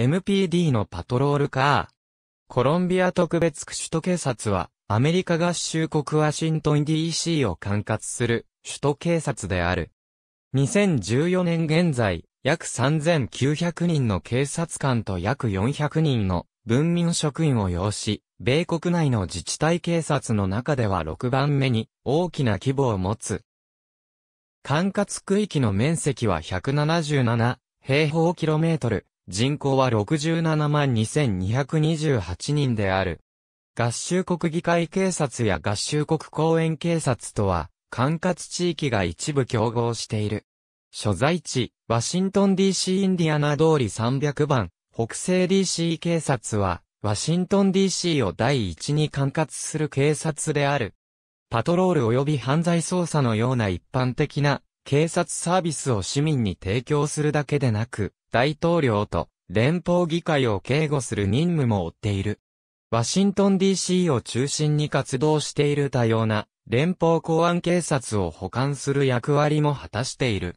MPD のパトロールカー。コロンビア特別区首都警察は、アメリカ合衆国ワシントン DC を管轄する首都警察である。2014年現在、約3900人の警察官と約400人の文民職員を要し、米国内の自治体警察の中では6番目に大きな規模を持つ。管轄区域の面積は177平方キロメートル、人口は67万2228人である。合衆国議会警察や合衆国公園警察とは、管轄地域が一部競合している。所在地、ワシントン DC インディアナ通り300番、北西 DC 警察は、ワシントン DC を第一に管轄する警察である。パトロール及び犯罪捜査のような一般的な警察サービスを市民に提供するだけでなく、大統領と連邦議会を警護する任務も負っている。ワシントン DC を中心に活動している多様な連邦公安警察を保管する役割も果たしている。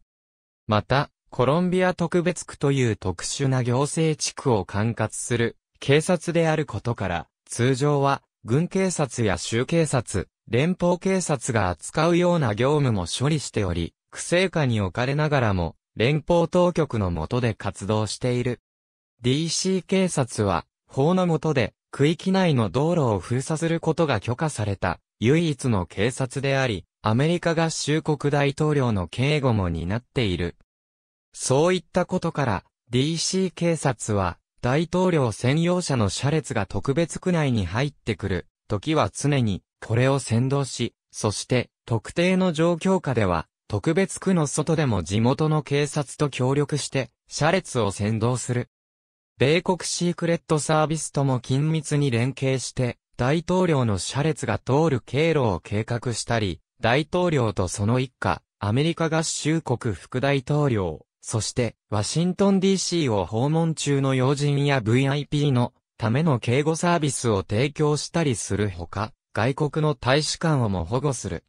また、コロンビア特別区という特殊な行政地区を管轄する警察であることから、通常は軍警察や州警察、連邦警察が扱うような業務も処理しており、区政下に置かれながらも、連邦当局の下で活動している。DC 警察は、法の下で、区域内の道路を封鎖することが許可された、唯一の警察であり、アメリカ合衆国大統領の警護も担っている。そういったことから、DC 警察は、大統領専用車の車列が特別区内に入ってくる、時は常に、これを先導し、そして、特定の状況下では、特別区の外でも地元の警察と協力して、車列を先導する。米国シークレットサービスとも緊密に連携して、大統領の車列が通る経路を計画したり、大統領とその一家、アメリカ合衆国副大統領、そして、ワシントン DC を訪問中の要人や VIP のための警護サービスを提供したりするほか、外国の大使館をも保護する。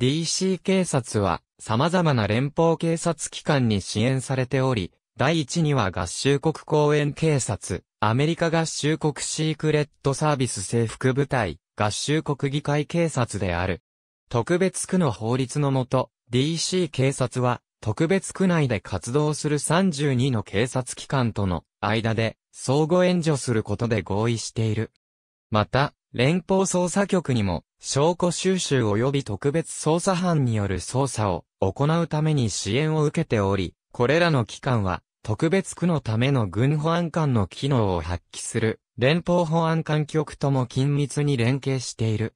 DC 警察は、様々な連邦警察機関に支援されており、第一には合衆国公園警察、アメリカ合衆国シークレットサービス制服部隊、合衆国議会警察である。特別区の法律のもと、DC 警察は、特別区内で活動する32の警察機関との間で相互援助することで合意している。また、連邦捜査局にも証拠収集及び特別捜査班による捜査を行うために支援を受けており、これらの機関は、特別区のための軍保安官の機能を発揮する、連邦保安官局とも緊密に連携している。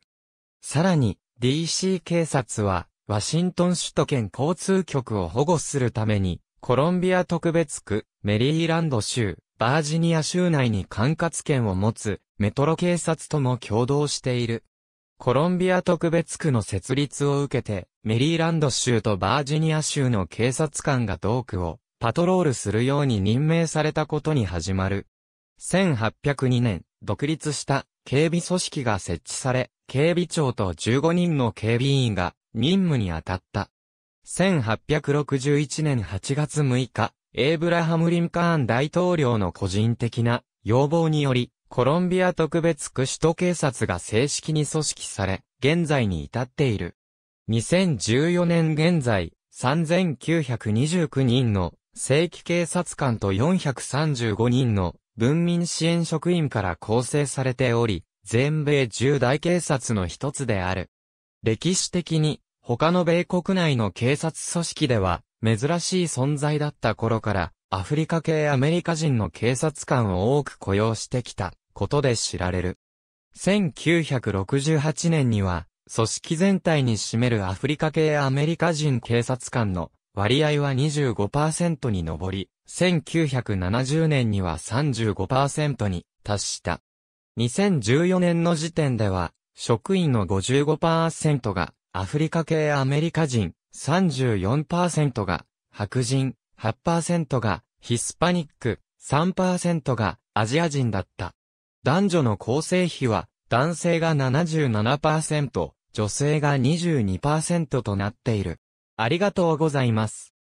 さらに、DC 警察は、ワシントン首都圏交通局を保護するために、コロンビア特別区、メリーランド州、バージニア州内に管轄権を持つ、メトロ警察とも共同している。コロンビア特別区の設立を受けて、メリーランド州とバージニア州の警察官が同区をパトロールするように任命されたことに始まる。1802年、独立した警備組織が設置され、警備庁と15人の警備員が任務に当たった。1861年8月6日、エイブラハム・リンカーン大統領の個人的な要望により、コロンビア特別区首都警察が正式に組織され、現在に至っている。2014年現在、3929人の正規警察官と435人の文民支援職員から構成されており、全米10大警察の一つである。歴史的に、他の米国内の警察組織では、珍しい存在だった頃から、アフリカ系アメリカ人の警察官を多く雇用してきた。ことで知られる。1968年には、組織全体に占めるアフリカ系アメリカ人警察官の割合は25%に上り、1970年には35%に達した。2014年の時点では、職員の55%がアフリカ系アメリカ人、34%が白人、8%がヒスパニック、3%がアジア人だった。男女の構成比は、男性が77%、女性が22%となっている。ありがとうございます。